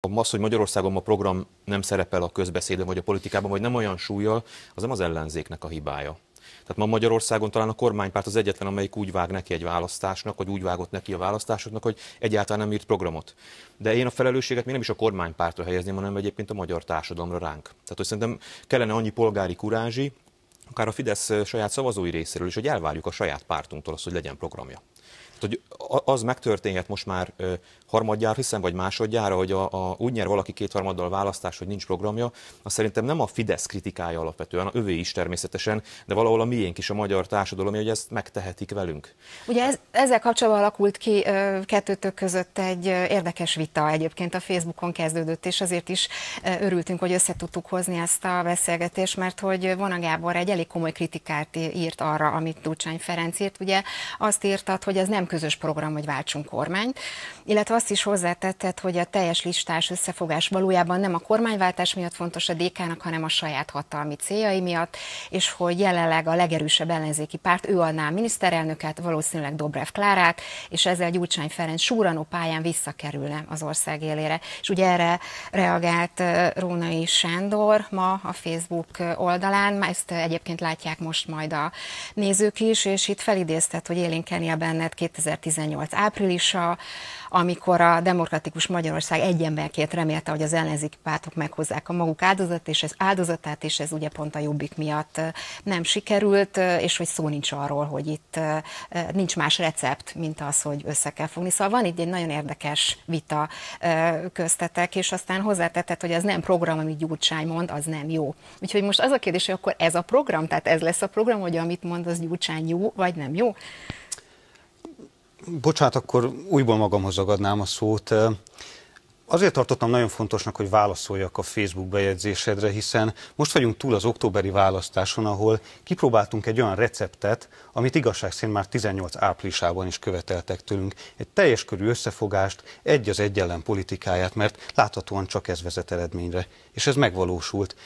Az, hogy Magyarországon a program nem szerepel a közbeszédben vagy a politikában, vagy nem olyan súlyjal, az nem az ellenzéknek a hibája. Tehát ma Magyarországon talán a kormánypárt az egyetlen, amelyik úgy vág neki egy választásnak, vagy úgy vágott neki a választásoknak, hogy egyáltalán nem írt programot. De én a felelősséget még nem is a kormánypártra helyezném, hanem egyébként a magyar társadalomra ránk. Tehát, hogy szerintem kellene annyi polgári kurázsi, akár a Fidesz saját szavazói részéről is, hogy elvárjuk a saját pártunktól azt, hogy legyen programja hogy az megtörténhet most már harmadjár, hiszen vagy másodjára, hogy a, a, úgy nyer valaki kétharmaddal a választás, hogy nincs programja, az szerintem nem a Fidesz kritikája alapvetően, a övé is természetesen, de valahol a miénk is a magyar társadalom, hogy ezt megtehetik velünk. Ugye ez, ezzel kapcsolatban alakult ki kettőtök között egy érdekes vita egyébként a Facebookon kezdődött, és azért is örültünk, hogy össze tudtuk hozni ezt a beszélgetést, mert hogy Vona Gábor egy elég komoly kritikát írt arra, amit Tucsány Ferenc írt. Ugye azt írtad, hogy ez nem közös program, hogy váltsunk kormányt, illetve azt is hozzátetted, hogy a teljes listás összefogás valójában nem a kormányváltás miatt fontos a DK-nak, hanem a saját hatalmi céljai miatt, és hogy jelenleg a legerősebb ellenzéki párt, ő adná a miniszterelnöket, valószínűleg Dobrev Klárát, és ezzel Gyurcsány Ferenc súranó pályán visszakerülne az ország élére. És ugye erre reagált Rónai Sándor ma a Facebook oldalán, ezt egyébként látják most majd a nézők is, és itt felidéztet, hogy élénkelni a benned 2018 áprilisa, amikor a demokratikus Magyarország egy emberként remélte, hogy az ellenzik pártok meghozzák a maguk áldozat, és ez áldozatát, és ez ugye pont a jobbik miatt nem sikerült, és hogy szó nincs arról, hogy itt nincs más recept, mint az, hogy össze kell fogni. Szóval van itt egy nagyon érdekes vita köztetek, és aztán hozzátetett, hogy az nem program, amit Gyurcsány mond, az nem jó. Úgyhogy most az a kérdés, hogy akkor ez a program, tehát ez lesz a program, hogy amit mond, az Gyurcsány jó, vagy nem jó? Bocsánat, akkor újból magamhoz agadnám a szót. Azért tartottam nagyon fontosnak, hogy válaszoljak a Facebook bejegyzésedre, hiszen most vagyunk túl az októberi választáson, ahol kipróbáltunk egy olyan receptet, amit igazság szerint már 18 áprilisában is követeltek tőlünk. Egy teljes körű összefogást, egy az egy ellen politikáját, mert láthatóan csak ez vezet eredményre. És ez megvalósult.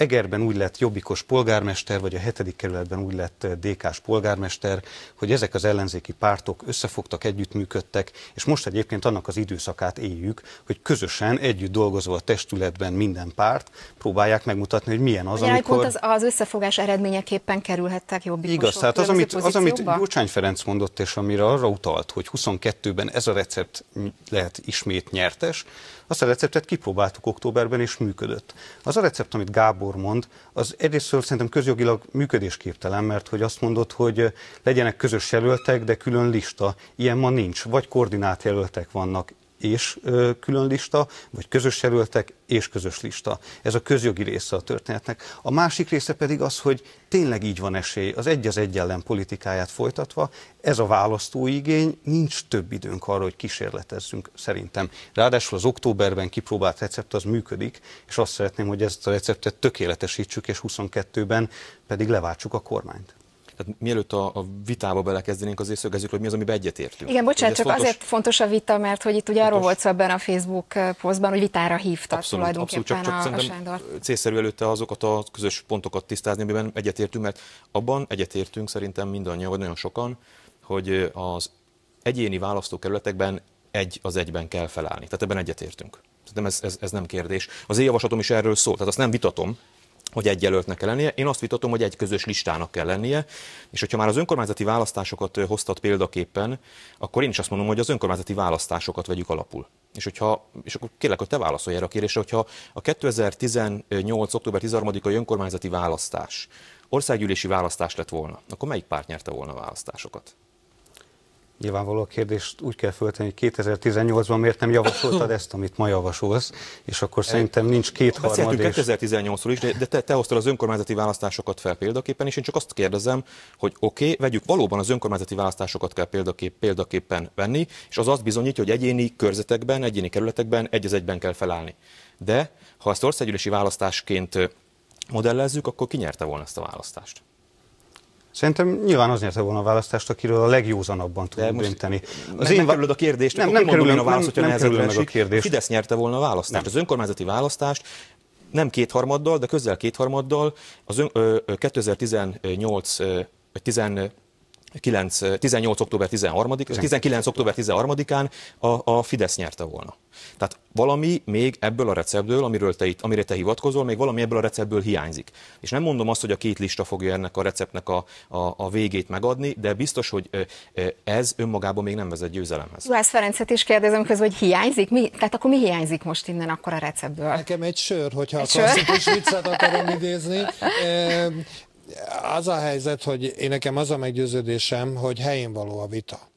Egerben úgy lett jobbikos polgármester, vagy a hetedik kerületben úgy lett eh, DK-s polgármester, hogy ezek az ellenzéki pártok összefogtak, együttműködtek, és most egyébként annak az időszakát éljük, hogy közösen együtt dolgozva a testületben minden párt próbálják megmutatni, hogy milyen az, amikor... Pont az, az összefogás eredményeképpen kerülhettek jobbikosok. Igaz, tehát az, amit, az, amit Gyurcsány Ferenc mondott, és amire arra utalt, hogy 22-ben ez a recept lehet ismét nyertes, azt a receptet kipróbáltuk októberben, és működött. Az a recept, amit Gábor úr mond, az egyrésztről szerintem közjogilag működésképtelen, mert hogy azt mondod, hogy eh, legyenek közös jelöltek, de külön lista. Ilyen ma nincs. Vagy koordinált jelöltek vannak, és ö, külön lista, vagy közös jelöltek és közös lista. Ez a közjogi része a történetnek. A másik része pedig az, hogy tényleg így van esély, az egy az egy ellen politikáját folytatva, ez a választóigény igény, nincs több időnk arra, hogy kísérletezzünk szerintem. Ráadásul az októberben kipróbált recept az működik, és azt szeretném, hogy ezt a receptet tökéletesítsük, és 22-ben pedig leváltsuk a kormányt tehát mielőtt a, a vitába belekezdenénk, azért szögezzük, hogy mi az, amiben egyetértünk. Igen, bocsánat, csak fontos... azért fontos a vita, mert hogy itt ugye arról volt szó ebben a Facebook eh, posztban, hogy vitára hívta abszolút, tulajdonképpen abszolút, csak, csak a, a Sándor. Célszerű előtte azokat a közös pontokat tisztázni, amiben egyetértünk, mert abban egyetértünk szerintem mindannyian, vagy nagyon sokan, hogy eh, az egyéni választókerületekben egy az egyben kell felállni. Tehát ebben egyetértünk. Szerintem ez, ez, ez nem kérdés. Az én javaslatom is erről szól, tehát azt nem vitatom, hogy egy jelöltnek kell lennie. Én azt vitatom, hogy egy közös listának kell lennie, és hogyha már az önkormányzati választásokat hoztat példaképpen, akkor én is azt mondom, hogy az önkormányzati választásokat vegyük alapul. És, hogyha, és akkor kérlek, hogy te válaszolj erre a kérdésre, hogyha a 2018. október 13-ai önkormányzati választás országgyűlési választás lett volna, akkor melyik párt nyerte volna a választásokat? Nyilvánvaló a kérdést úgy kell föltenni, hogy 2018-ban miért nem javasoltad ezt, amit ma javasolsz, és akkor szerintem nincs kétharmad. és... 2018-ról is, de, de te, te hoztad az önkormányzati választásokat fel példaképpen, és én csak azt kérdezem, hogy oké, okay, vegyük valóban az önkormányzati választásokat kell példakép, példaképpen venni, és az azt bizonyítja, hogy egyéni körzetekben, egyéni kerületekben egy az egyben kell felállni. De ha ezt országgyűlési választásként modellezzük, akkor ki nyerte volna ezt a választást? Szerintem nyilván az nyerte volna a választást, akiről a legjózanabban tud dönteni. Az nem, én kerülöd a kérdést, nem, nem kerülöm a választ, nem, nem meg a kérdést. Fidesz nyerte volna a választást. Nem. Az önkormányzati választást nem kétharmaddal, de közel kétharmaddal az ön, ö, ö, 2018 ö, 9, 18. október 13 19. október 13-án a, a Fidesz nyerte volna. Tehát valami még ebből a receptből, amiről te, amire te hivatkozol, még valami ebből a receptből hiányzik. És nem mondom azt, hogy a két lista fogja ennek a receptnek a, a, a végét megadni, de biztos, hogy ez önmagában még nem vezet győzelemhez. Juhász Ferencet is kérdezem közben, hogy hiányzik? Mi, tehát akkor mi hiányzik most innen akkor a receptből? Nekem egy sör, hogyha egy a klasszikus sör? viccet akarom idézni. az a helyzet, hogy én nekem az a meggyőződésem, hogy helyén való a vita.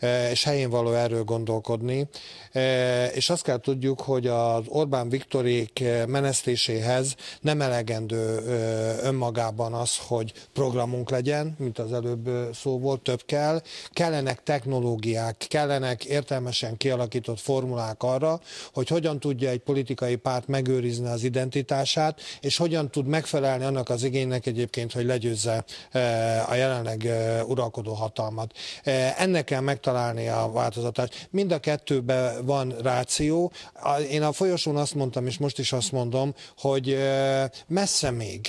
E, és helyén való erről gondolkodni. E, és azt kell tudjuk, hogy az Orbán Viktorék menesztéséhez nem elegendő e, önmagában az, hogy programunk legyen, mint az előbb szó volt, több kell. Kellenek technológiák, kellenek értelmesen kialakított formulák arra, hogy hogyan tudja egy politikai párt megőrizni az identitását, és hogyan tud megfelelni annak az igénynek egyébként, hogy legyőzze a jelenleg uralkodó hatalmat. Ennek kell megtalálni a változatást. Mind a kettőben van ráció. Én a folyosón azt mondtam, és most is azt mondom, hogy messze még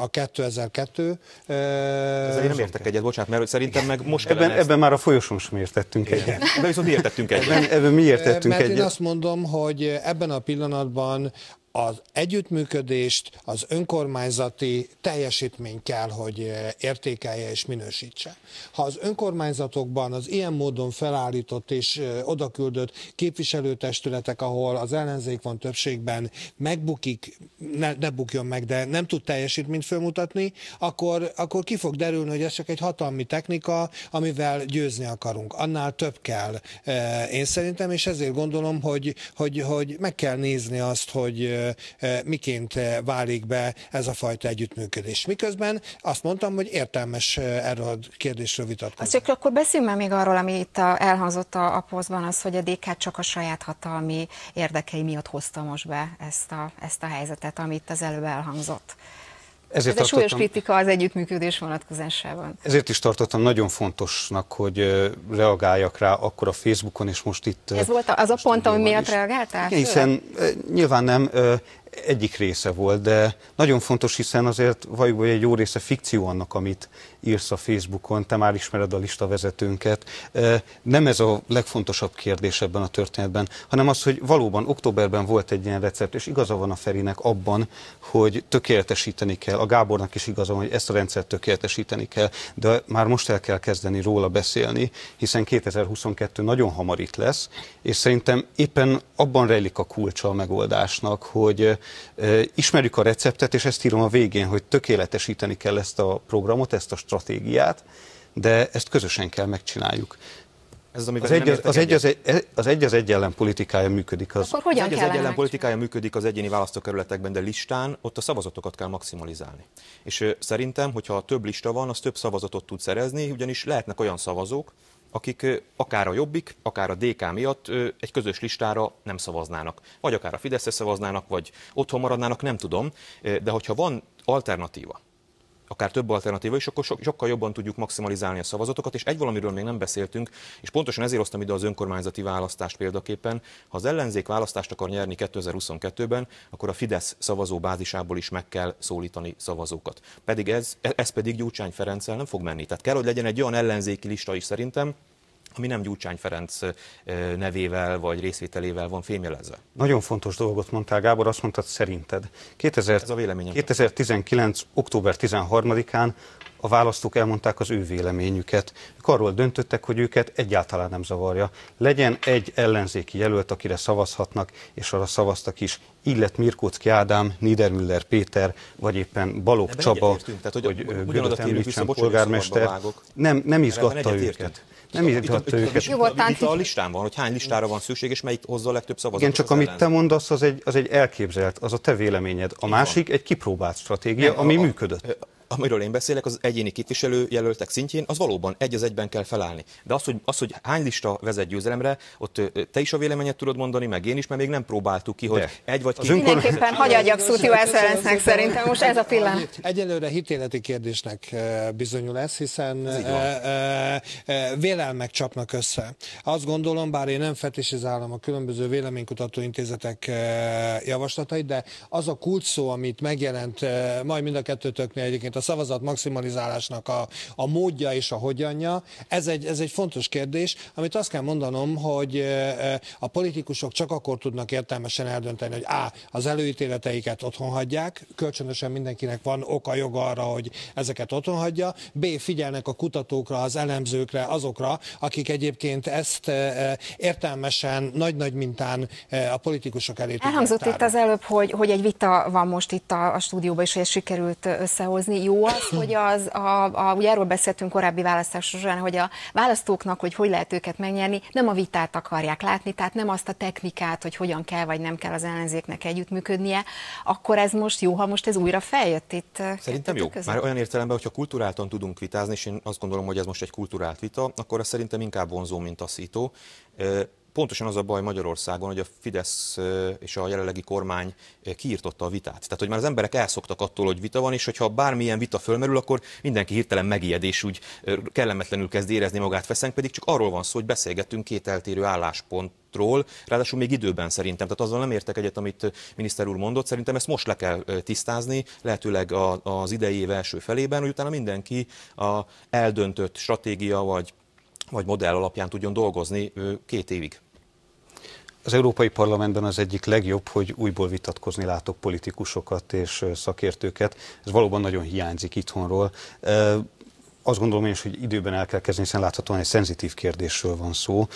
a 2002. Ezzel én nem értek egyet, bocsánat, mert szerintem meg most ebben, ezt... ebben már a folyosón sem értettünk Igen. egyet. De viszont mi értettünk egyet. Ebben, ebben mi értettünk mert egyet. én azt mondom, hogy ebben a pillanatban az együttműködést az önkormányzati teljesítmény kell, hogy eh, értékelje és minősítse. Ha az önkormányzatokban az ilyen módon felállított és eh, odaküldött képviselőtestületek, ahol az ellenzék van többségben, megbukik, ne, ne bukjon meg, de nem tud teljesítményt felmutatni, akkor, akkor ki fog derülni, hogy ez csak egy hatalmi technika, amivel győzni akarunk. Annál több kell, eh, én szerintem, és ezért gondolom, hogy, hogy, hogy meg kell nézni azt, hogy miként válik be ez a fajta együttműködés. Miközben azt mondtam, hogy értelmes erről a kérdésről vitatkozni. Azt csak akkor beszéljünk már még arról, ami itt elhangzott a, a posztban, az, hogy a DK csak a saját hatalmi érdekei miatt hozta most be ezt a, ezt a helyzetet, amit az előbb elhangzott. Ezért Ez egy súlyos kritika az együttműködés vonatkozásában. Ezért is tartottam nagyon fontosnak, hogy reagáljak rá akkor a Facebookon, és most itt... Ez volt az a pont, ami miatt reagáltál? Igen, hiszen nyilván nem, egyik része volt, de nagyon fontos, hiszen azért valljuk, hogy egy jó része fikció annak, amit írsz a Facebookon, te már ismered a lista vezetőnket. Nem ez a legfontosabb kérdés ebben a történetben, hanem az, hogy valóban októberben volt egy ilyen recept, és igaza van a Ferinek abban, hogy tökéletesíteni kell. A Gábornak is igaza van, hogy ezt a rendszert tökéletesíteni kell, de már most el kell kezdeni róla beszélni, hiszen 2022 nagyon hamar itt lesz, és szerintem éppen abban rejlik a kulcsa a megoldásnak, hogy ismerjük a receptet, és ezt írom a végén, hogy tökéletesíteni kell ezt a programot, ezt a stratégiát, de ezt közösen kell megcsináljuk. Ez, az, egy, az, az, egy, az, egy, az egy az egy politikája működik. Az, Akkor hogyan az egy az egy politikája működik az egyéni választókerületekben, de listán ott a szavazatokat kell maximalizálni. És szerintem, hogyha több lista van, az több szavazatot tud szerezni, ugyanis lehetnek olyan szavazók, akik akár a Jobbik, akár a DK miatt egy közös listára nem szavaznának. Vagy akár a Fideszre szavaznának, vagy otthon maradnának, nem tudom. De hogyha van alternatíva, akár több alternatíva is, akkor so- sokkal jobban tudjuk maximalizálni a szavazatokat, és egy valamiről még nem beszéltünk, és pontosan ezért hoztam ide az önkormányzati választást példaképpen. Ha az ellenzék választást akar nyerni 2022-ben, akkor a Fidesz szavazó bázisából is meg kell szólítani szavazókat. Pedig ez, e-, ez pedig Gyurcsány Ferenccel nem fog menni. Tehát kell, hogy legyen egy olyan ellenzéki lista is szerintem, ami nem Gyurcsány Ferenc nevével vagy részvételével van fémjelezve. Nagyon fontos dolgot mondtál, Gábor, azt mondtad szerinted. 2000, Ez a 2019. október 13-án a választók elmondták az ő véleményüket. Ők arról döntöttek, hogy őket egyáltalán nem zavarja. Legyen egy ellenzéki jelölt, akire szavazhatnak, és arra szavaztak is, illet Mirkóczki Ádám, Niedermüller Péter, vagy éppen Balogh Ebben Csaba, tehát, hogy, hogy Gödöt említsen polgármester. Nem, nem izgatta őket. Értünk. Nem írhatta őket. Itt a listán van, hogy hány listára van szükség, és melyik hozza a legtöbb szavazatot. Igen, csak amit ellen. te mondasz, az egy, az egy elképzelt, az a te véleményed. A másik egy kipróbált stratégia, nem, ami a, működött amiről én beszélek, az egyéni jelöltek szintjén, az valóban egy az egyben kell felállni. De az, hogy, az, hogy hány lista vezet győzelemre, ott te is a véleményet tudod mondani, meg én is, mert még nem próbáltuk ki, hogy De. egy vagy két. Önkormányzat... Mindenképpen hagy adjak szót Juhász szerintem most ez a pillanat. Egyelőre hitéleti kérdésnek bizonyul ez, hiszen vélelmek csapnak össze. Azt gondolom, bár én nem fetisizálom a különböző véleménykutató intézetek javaslatait, de az a kulcs szó, amit megjelent majd mind a kettőtöknél egyébként a szavazat maximalizálásnak a, a módja és a hogyanja. Ez egy, ez egy fontos kérdés, amit azt kell mondanom, hogy a politikusok csak akkor tudnak értelmesen eldönteni, hogy A. az előítéleteiket otthon hagyják, kölcsönösen mindenkinek van oka, joga arra, hogy ezeket otthon hagyja, B. figyelnek a kutatókra, az elemzőkre, azokra, akik egyébként ezt értelmesen, nagy-nagy mintán a politikusok elé Elhangzott itt az előbb, hogy, hogy egy vita van most itt a, a stúdióban, és hogy ezt sikerült összehozni jó az, hogy az, a, a, ugye erről beszéltünk korábbi választás során, hogy a választóknak, hogy hogy lehet őket megnyerni, nem a vitát akarják látni, tehát nem azt a technikát, hogy hogyan kell vagy nem kell az ellenzéknek együttműködnie, akkor ez most jó, ha most ez újra feljött itt. Szerintem jó. Között. Már olyan értelemben, hogyha kulturáltan tudunk vitázni, és én azt gondolom, hogy ez most egy kulturált vita, akkor ez szerintem inkább vonzó, mint a szító pontosan az a baj Magyarországon, hogy a Fidesz és a jelenlegi kormány kiirtotta a vitát. Tehát, hogy már az emberek elszoktak attól, hogy vita van, és hogyha bármilyen vita fölmerül, akkor mindenki hirtelen megijed, és úgy kellemetlenül kezd érezni magát feszenk, pedig csak arról van szó, hogy beszélgetünk két eltérő álláspont ról, ráadásul még időben szerintem. Tehát azzal nem értek egyet, amit miniszter úr mondott. Szerintem ezt most le kell tisztázni, lehetőleg a, az idei év első felében, hogy utána mindenki a eldöntött stratégia vagy, vagy modell alapján tudjon dolgozni két évig az Európai Parlamentben az egyik legjobb, hogy újból vitatkozni látok politikusokat és szakértőket. Ez valóban nagyon hiányzik itthonról. Azt gondolom én is, hogy időben el kell kezdeni, hiszen láthatóan egy szenzitív kérdésről van szó.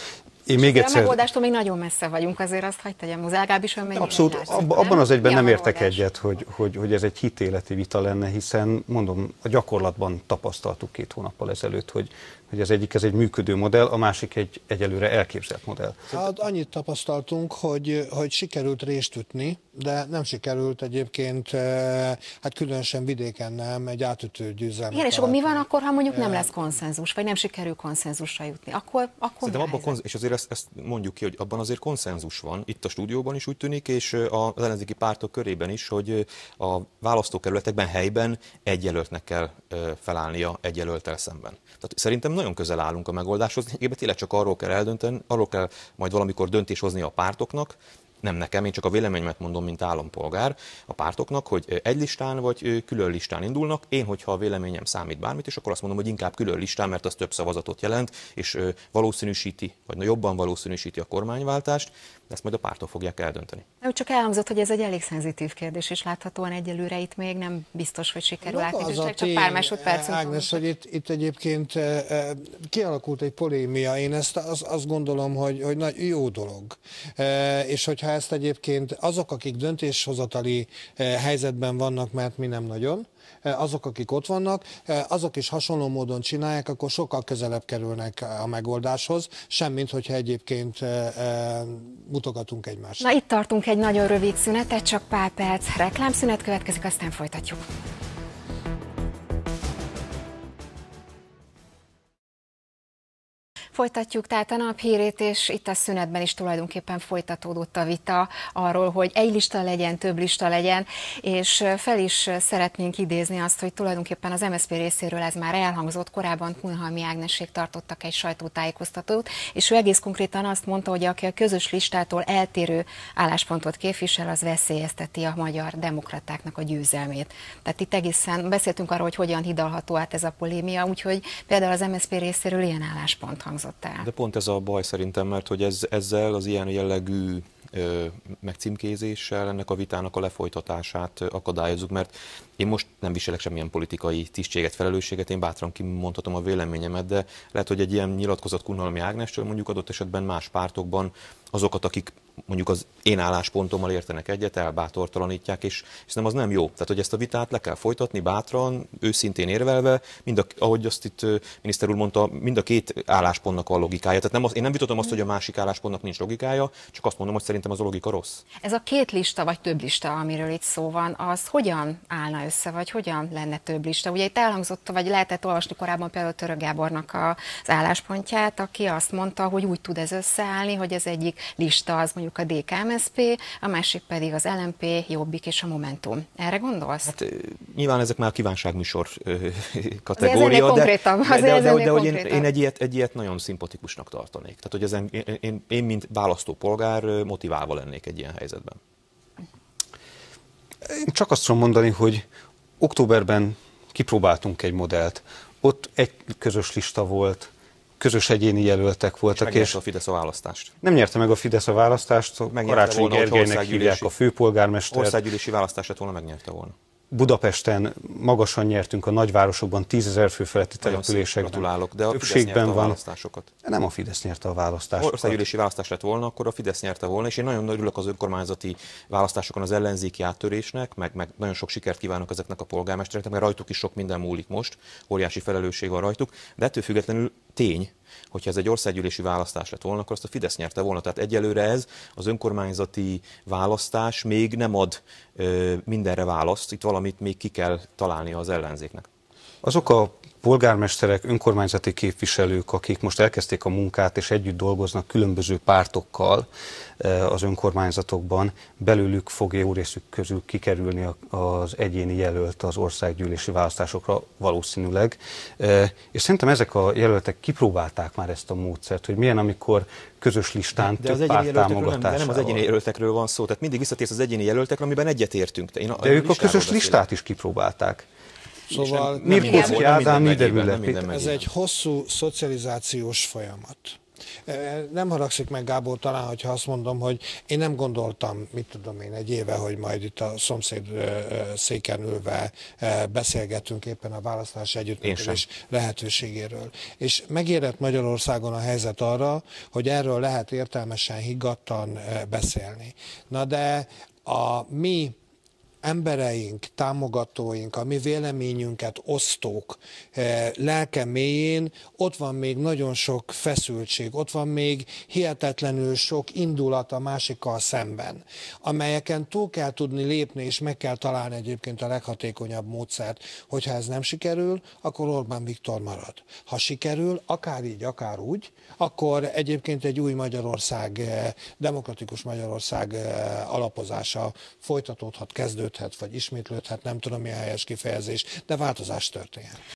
Én még egyszer... A megoldástól még nagyon messze vagyunk, azért azt hagyd tegyem az legalábbis mennyire Abszolút, ab, abban az egyben nem értek egyet, hogy, hogy, hogy ez egy hitéleti vita lenne, hiszen mondom, a gyakorlatban tapasztaltuk két hónappal ezelőtt, hogy hogy az egyik ez egy működő modell, a másik egy egyelőre elképzelt modell. Hát annyit tapasztaltunk, hogy, hogy sikerült részt ütni, de nem sikerült egyébként, eh, hát különösen vidéken nem, egy átütő győzelmet. Igen, és akkor mi van akkor, ha mondjuk nem eh, lesz konszenzus, vagy nem sikerül konszenzusra jutni? Akkor, akkor abban konz- és azért ezt, ezt, mondjuk ki, hogy abban azért konszenzus van, itt a stúdióban is úgy tűnik, és eh, az ellenzéki pártok körében is, hogy a választókerületekben helyben egy jelöltnek kell felállnia egy szemben. Tehát szerintem nagyon közel állunk a megoldáshoz. Egyébként tényleg csak arról kell eldönteni, arról kell majd valamikor döntés hozni a pártoknak, nem nekem, én csak a véleményemet mondom, mint állampolgár a pártoknak, hogy egy listán vagy külön listán indulnak. Én, hogyha a véleményem számít bármit, és akkor azt mondom, hogy inkább külön listán, mert az több szavazatot jelent, és valószínűsíti, vagy jobban valószínűsíti a kormányváltást, de ezt majd a pártok fogják eldönteni. Nem csak elhangzott, hogy ez egy elég szenzitív kérdés, és láthatóan egyelőre itt még nem biztos, hogy sikerül átnézni, csak tény, pár másodperc. Ágnes, hogy itt, itt egyébként kialakult egy polémia, én ezt azt, azt gondolom, hogy, hogy nagy jó dolog. És hogyha hogyha ezt egyébként azok, akik döntéshozatali eh, helyzetben vannak, mert mi nem nagyon, eh, azok, akik ott vannak, eh, azok is hasonló módon csinálják, akkor sokkal közelebb kerülnek a megoldáshoz, semmint, hogyha egyébként mutogatunk egymásra. Na itt tartunk egy nagyon rövid szünetet, csak pár perc reklámszünet következik, aztán folytatjuk. Folytatjuk tehát a naphírét, és itt a szünetben is tulajdonképpen folytatódott a vita arról, hogy egy lista legyen, több lista legyen, és fel is szeretnénk idézni azt, hogy tulajdonképpen az MSZP részéről ez már elhangzott, korábban Kunhalmi Ágnesék tartottak egy sajtótájékoztatót, és ő egész konkrétan azt mondta, hogy aki a közös listától eltérő álláspontot képvisel, az veszélyezteti a magyar demokratáknak a győzelmét. Tehát itt egészen beszéltünk arról, hogy hogyan hidalható át ez a polémia, úgyhogy például az MSZP részéről ilyen álláspont hangzott változottál. De pont ez a baj szerintem, mert hogy ez, ezzel az ilyen jellegű megcímkézéssel ennek a vitának a lefolytatását akadályozzuk, mert én most nem viselek semmilyen politikai tisztséget, felelősséget, én bátran kimondhatom a véleményemet, de lehet, hogy egy ilyen nyilatkozat Kunhalmi Ágnestől mondjuk adott esetben más pártokban azokat, akik mondjuk az én álláspontommal értenek egyet, elbátortalanítják, és, és nem az nem jó. Tehát, hogy ezt a vitát le kell folytatni bátran, őszintén érvelve, mind a, ahogy azt itt miniszter úr mondta, mind a két álláspontnak a logikája. Tehát nem az, én nem vitatom azt, hogy a másik álláspontnak nincs logikája, csak azt mondom, hogy szerintem az a logika rossz. Ez a két lista, vagy több lista, amiről itt szó van, az hogyan állna össze, vagy hogyan lenne több lista? Ugye itt elhangzott, vagy lehetett olvasni korábban például Török Gábornak az álláspontját, aki azt mondta, hogy úgy tud ez összeállni, hogy ez egyik lista az mondjuk a DKMSP, a másik pedig az LMP, Jobbik és a Momentum. Erre gondolsz? Hát, nyilván ezek már a kívánságműsor kategória, de, de, de, de, de, de hogy én, én egy, ilyet, egy ilyet nagyon szimpatikusnak tartanék. Tehát, hogy ezen, én, én, én, mint választópolgár motiválva lennék egy ilyen helyzetben. Én csak azt tudom mondani, hogy októberben kipróbáltunk egy modellt. Ott egy közös lista volt, közös egyéni jelöltek voltak. És, és a Fidesz a választást. Nem nyerte meg a Fidesz a választást, Karácsony volna, Gergelynek hívják a főpolgármestert. Országgyűlési választását volna megnyerte volna. Budapesten magasan nyertünk a nagyvárosokban, tízezer fő feletti települések. Gratulálok, de a Fidesz nyerte van. a választásokat. Nem a Fidesz nyerte a választásokat. Ha országgyűlési választás lett volna, akkor a Fidesz nyerte volna, és én nagyon örülök az önkormányzati választásokon az ellenzéki áttörésnek, meg, meg nagyon sok sikert kívánok ezeknek a polgármestereknek, mert rajtuk is sok minden múlik most, óriási felelősség van rajtuk, de ettől függetlenül tény, Hogyha ez egy országgyűlési választás lett volna, akkor azt a Fidesz nyerte volna. Tehát egyelőre ez az önkormányzati választás még nem ad ö, mindenre választ, itt valamit még ki kell találnia az ellenzéknek. Azok a polgármesterek, önkormányzati képviselők, akik most elkezdték a munkát és együtt dolgoznak különböző pártokkal eh, az önkormányzatokban, belőlük fog jó részük közül kikerülni az egyéni jelölt az országgyűlési választásokra valószínűleg. Eh, és szerintem ezek a jelöltek kipróbálták már ezt a módszert, hogy milyen, amikor közös listán de, de az egyéni Nem, de nem az egyéni jelöltekről van szó, tehát mindig visszatérsz az egyéni jelöltekre, amiben egyetértünk. Én a, de ők a közös beszélek. listát is kipróbálták. Szóval nem, nem, nem, Ádám nem, nem, Ez egy hosszú szocializációs folyamat. E, nem haragszik meg Gábor talán, hogyha azt mondom, hogy én nem gondoltam, mit tudom én, egy éve, hogy majd itt a szomszéd e, e, széken ülve beszélgetünk éppen a választás együttműködés lehetőségéről. És megérett Magyarországon a helyzet arra, hogy erről lehet értelmesen, higgadtan beszélni. Na de a mi embereink, támogatóink, a mi véleményünket osztók eh, lelke mélyén, ott van még nagyon sok feszültség, ott van még hihetetlenül sok indulat a másikkal szemben, amelyeken túl kell tudni lépni, és meg kell találni egyébként a leghatékonyabb módszert. Hogyha ez nem sikerül, akkor Orbán Viktor marad. Ha sikerül, akár így, akár úgy, akkor egyébként egy új Magyarország, eh, demokratikus Magyarország eh, alapozása folytatódhat, kezdődhet ismétlődhet, vagy ismétlődhet, nem tudom mi a helyes kifejezés, de változás történhet.